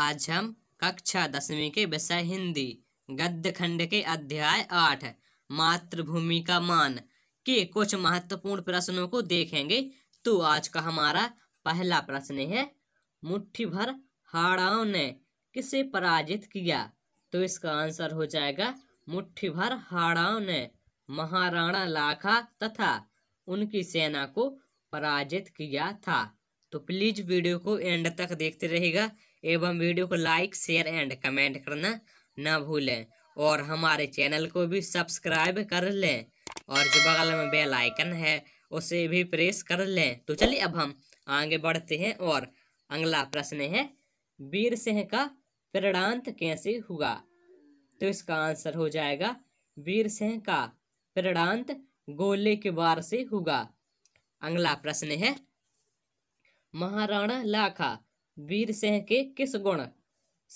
आज हम कक्षा दसवीं के विषय हिंदी गद्य खंड के अध्याय आठ मातृभूमि का मान के कुछ महत्वपूर्ण प्रश्नों को देखेंगे तो आज का हमारा पहला प्रश्न है मुट्ठी भर हाड़ाओं ने किसे पराजित किया तो इसका आंसर हो जाएगा मुट्ठी भर हाड़ाओं ने महाराणा लाखा तथा उनकी सेना को पराजित किया था तो प्लीज वीडियो को एंड तक देखते रहेगा एवं वीडियो को लाइक शेयर एंड कमेंट करना ना भूलें और हमारे चैनल को भी सब्सक्राइब कर लें और जो बगल में बेल आइकन है उसे भी प्रेस कर लें तो चलिए अब हम आगे बढ़ते हैं और अगला प्रश्न है वीर सिंह का प्रणांत कैसे हुआ तो इसका आंसर हो जाएगा वीर सिंह का प्रणांत गोले के बार से हुआ अगला प्रश्न है महाराणा लाखा सिंह के किस गुण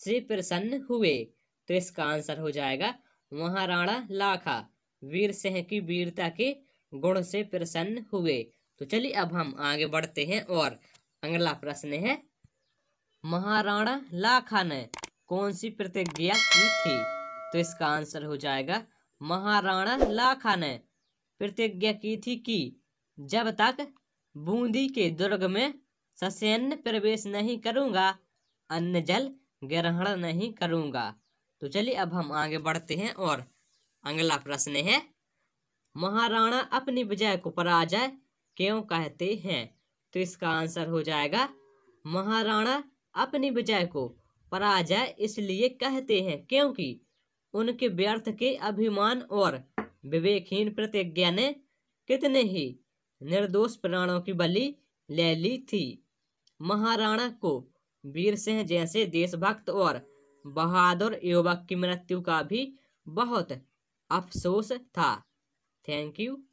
से प्रसन्न हुए तो इसका आंसर हो जाएगा महाराणा लाखा वीर सिंह की वीरता के गुण से प्रसन्न हुए तो चलिए अब हम आगे बढ़ते हैं और अगला प्रश्न है महाराणा लाखा ने कौन सी प्रतिज्ञा की थी तो इसका आंसर हो जाएगा महाराणा लाखा ने प्रतिज्ञा की थी कि जब तक बूंदी के दुर्ग में सस्यन्न प्रवेश नहीं करूँगा अन्न जल ग्रहण नहीं करूँगा तो चलिए अब हम आगे बढ़ते हैं और अगला प्रश्न है महाराणा अपनी विजय को पराजय क्यों कहते हैं तो इसका आंसर हो जाएगा महाराणा अपनी विजय को पराजय इसलिए कहते हैं क्योंकि उनके व्यर्थ के अभिमान और विवेकहीन प्रतिज्ञा ने कितने ही निर्दोष प्राणों की बलि ले ली थी महाराणा को वीर सिंह जैसे देशभक्त और बहादुर युवक की मृत्यु का भी बहुत अफसोस था थैंक यू